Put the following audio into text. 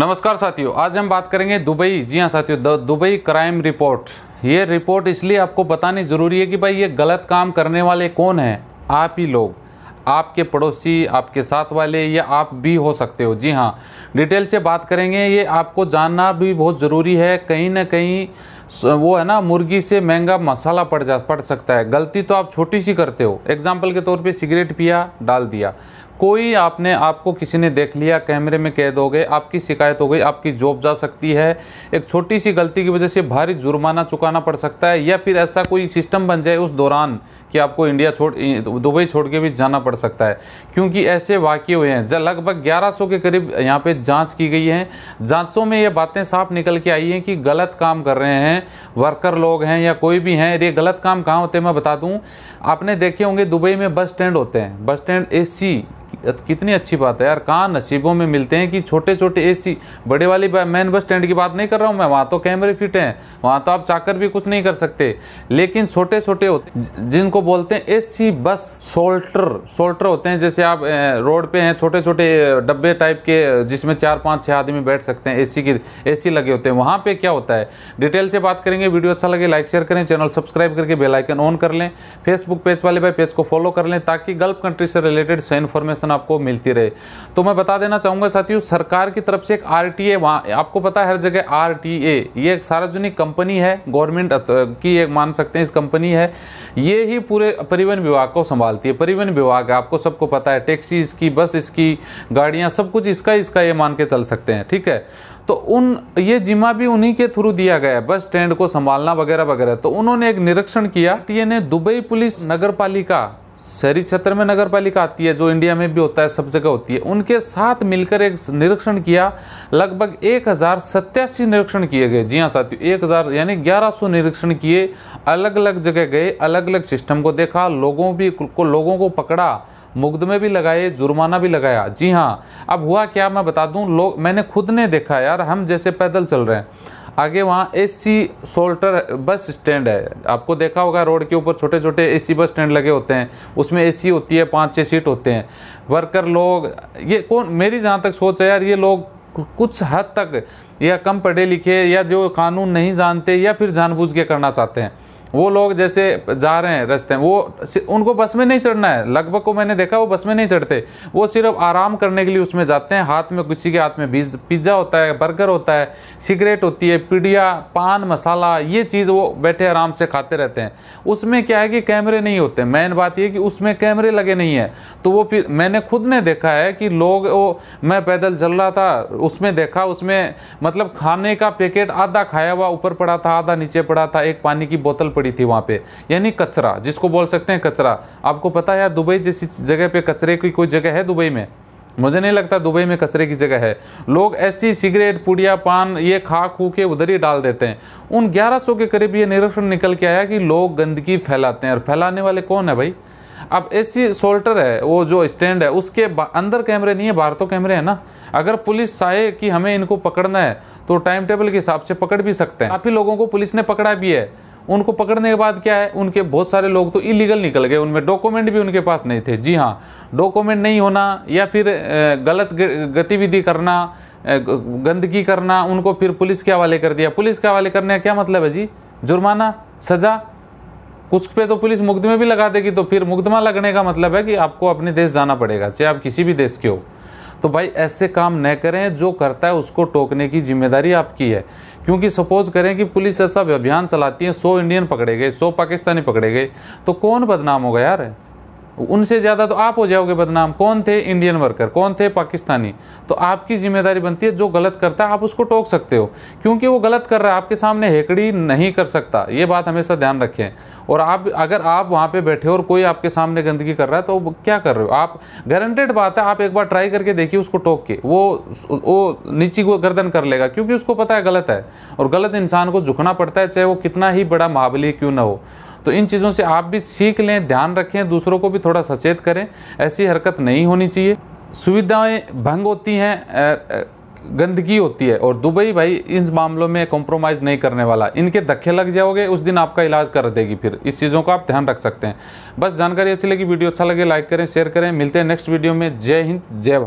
नमस्कार साथियों आज हम बात करेंगे दुबई जी हाँ साथियों दुबई क्राइम रिपोर्ट ये रिपोर्ट इसलिए आपको बतानी ज़रूरी है कि भाई ये गलत काम करने वाले कौन हैं आप ही लोग आपके पड़ोसी आपके साथ वाले या आप भी हो सकते हो जी हाँ डिटेल से बात करेंगे ये आपको जानना भी बहुत ज़रूरी है कहीं ना कहीं वो है ना मुर्गी से महंगा मसाला पड़ जा पड़ सकता है गलती तो आप छोटी सी करते हो एग्जाम्पल के तौर पे सिगरेट पिया डाल दिया कोई आपने आपको किसी ने देख लिया कैमरे में कैद हो गए आपकी शिकायत हो गई आपकी जॉब जा सकती है एक छोटी सी गलती की वजह से भारी जुर्माना चुकाना पड़ सकता है या फिर ऐसा कोई सिस्टम बन जाए उस दौरान कि आपको इंडिया छोड़ दुबई छोड़ के भी जाना पड़ सकता है क्योंकि ऐसे वाक्य हुए हैं जब लगभग 1100 के करीब यहाँ पे जांच की गई है जांचों में ये बातें साफ निकल के आई हैं कि गलत काम कर रहे हैं वर्कर लोग हैं या कोई भी हैं ये गलत काम कहाँ होते हैं मैं बता दूँ आपने देखे होंगे दुबई में बस स्टैंड होते हैं बस स्टैंड ए कितनी अच्छी बात है यार कहाँ नसीबों में मिलते हैं कि छोटे छोटे एसी बड़े वाली मैन बस स्टैंड की बात नहीं कर रहा हूँ मैं वहाँ तो कैमरे फिट हैं वहाँ तो आप चाकर भी कुछ नहीं कर सकते लेकिन छोटे छोटे होते जिनको बोलते हैं एसी बस सोल्टर सोल्टर होते हैं जैसे आप रोड पे हैं छोटे छोटे डब्बे टाइप के जिसमें चार पाँच छः आदमी बैठ सकते हैं एसी ए सी लगे होते हैं वहाँ पर क्या होता है डिटेल से बात करेंगे वीडियो अच्छा लगे लाइक शेयर करें चैनल सब्सक्राइब करके बेलाइकन ऑन कर लें फेसबुक पेज वाले भाई पेज को फॉलो कर लें ताकि गल्फ कंट्री से रिलेटेड सही इन्फॉर्मेशन इन्फॉर्मेशन आपको मिलती रहे तो मैं बता देना चाहूँगा साथियों सरकार की तरफ से एक आर टी ए वहाँ आपको पता है हर जगह आर टी ए ये एक सार्वजनिक कंपनी है गवर्नमेंट की एक मान सकते हैं इस कंपनी है ये ही पूरे परिवहन विभाग को संभालती है परिवहन विभाग है आपको सबको पता है टैक्सी इसकी बस इसकी गाड़ियाँ सब कुछ इसका इसका ये मान के चल सकते हैं ठीक है तो उन ये जिम्मा भी उन्हीं के थ्रू दिया गया है बस स्टैंड को संभालना वगैरह वगैरह तो उन्होंने एक निरीक्षण किया टीए ने दुबई पुलिस नगर पालिका शहरी क्षेत्र में नगर पालिका आती है जो इंडिया में भी होता है सब जगह होती है उनके साथ मिलकर एक निरीक्षण किया लगभग एक हज़ार सत्यासी निरीक्षण किए गए जी हाँ साथियों एक हज़ार यानी ग्यारह सौ निरीक्षण किए अलग अलग जगह गए अलग अलग सिस्टम को देखा लोगों भी को लोगों को पकड़ा मुकदमे भी लगाए जुर्माना भी लगाया जी हाँ अब हुआ क्या मैं बता दूँ लोग मैंने खुद ने देखा यार हम जैसे पैदल चल रहे हैं आगे वहाँ एसी सोल्टर बस स्टैंड है आपको देखा होगा रोड के ऊपर छोटे छोटे एसी बस स्टैंड लगे होते हैं उसमें एसी होती है पाँच छः सीट होते हैं वर्कर लोग ये कौन मेरी जहाँ तक सोच है यार ये लोग कुछ हद तक या कम पढ़े लिखे या जो कानून नहीं जानते या फिर जानबूझ के करना चाहते हैं वो लोग जैसे जा रहे हैं रास्ते में वो उनको बस में नहीं चढ़ना है लगभग को मैंने देखा वो बस में नहीं चढ़ते वो सिर्फ आराम करने के लिए उसमें जाते हैं हाथ में किसी के हाथ में पिज्ज़ा होता है बर्गर होता है सिगरेट होती है पीडिया पान मसाला ये चीज़ वो बैठे आराम से खाते रहते हैं उसमें क्या है कि कैमरे नहीं होते मेन बात यह कि उसमें कैमरे लगे नहीं है तो वो फिर मैंने खुद ने देखा है कि लोग वो मैं पैदल चल रहा था उसमें देखा उसमें मतलब खाने का पैकेट आधा खाया हुआ ऊपर पड़ा था आधा नीचे पड़ा था एक पानी की बोतल पड़ी थी वहाँ पे यानी कचरा जिसको बोल सकते हैं कचरा आपको पता है यार दुबई जैसी जगह पे कचरे की कोई जगह है दुबई में मुझे नहीं लगता दुबई में कचरे की जगह है लोग ऐसी सिगरेट पुड़िया पान ये खा खू के उधर ही डाल देते हैं उन ग्यारह के करीब ये निरीक्षण निकल के आया कि लोग गंदगी फैलाते हैं और फैलाने वाले कौन है भाई अब एसी सोल्टर है वो जो स्टैंड है उसके अंदर कैमरे नहीं है बाहर तो कैमरे हैं ना अगर पुलिस चाहे कि हमें इनको पकड़ना है तो टाइम टेबल के हिसाब से पकड़ भी सकते हैं काफ़ी लोगों को पुलिस ने पकड़ा भी है उनको पकड़ने के बाद क्या है उनके बहुत सारे लोग तो इलीगल निकल गए उनमें डॉक्यूमेंट भी उनके पास नहीं थे जी हाँ डॉक्यूमेंट नहीं होना या फिर गलत गतिविधि करना गंदगी करना उनको फिर पुलिस के हवाले कर दिया पुलिस के हवाले करने का क्या मतलब है जी जुर्माना सज़ा कुछ पे तो पुलिस मुकदमे भी लगा देगी तो फिर मुकदमा लगने का मतलब है कि आपको अपने देश जाना पड़ेगा चाहे आप किसी भी देश के हो तो भाई ऐसे काम न करें जो करता है उसको टोकने की जिम्मेदारी आपकी है क्योंकि सपोज करें कि पुलिस ऐसा अभियान चलाती है सौ इंडियन पकड़े गए सौ पाकिस्तानी पकड़े गए तो कौन बदनाम होगा यार उनसे ज़्यादा तो आप हो जाओगे बदनाम कौन थे इंडियन वर्कर कौन थे पाकिस्तानी तो आपकी जिम्मेदारी बनती है जो गलत करता है आप उसको टोक सकते हो क्योंकि वो गलत कर रहा है आपके सामने हेकड़ी नहीं कर सकता ये बात हमेशा ध्यान रखें और आप अगर आप वहाँ पे बैठे हो और कोई आपके सामने गंदगी कर रहा है तो क्या कर रहे हो आप गारंटेड बात है आप एक बार ट्राई करके देखिए उसको टोक के वो वो नीची को गर्दन कर लेगा क्योंकि उसको पता है गलत है और गलत इंसान को झुकना पड़ता है चाहे वो कितना ही बड़ा महाबली क्यों ना हो तो इन चीज़ों से आप भी सीख लें ध्यान रखें दूसरों को भी थोड़ा सचेत करें ऐसी हरकत नहीं होनी चाहिए सुविधाएं भंग होती हैं गंदगी होती है और दुबई भाई इन मामलों में कॉम्प्रोमाइज़ नहीं करने वाला इनके धक्के लग जाओगे उस दिन आपका इलाज कर देगी फिर इस चीज़ों का आप ध्यान रख सकते हैं बस जानकारी अच्छी लगी वीडियो अच्छा लगे लाइक करें शेयर करें मिलते हैं नेक्स्ट वीडियो में जय हिंद जय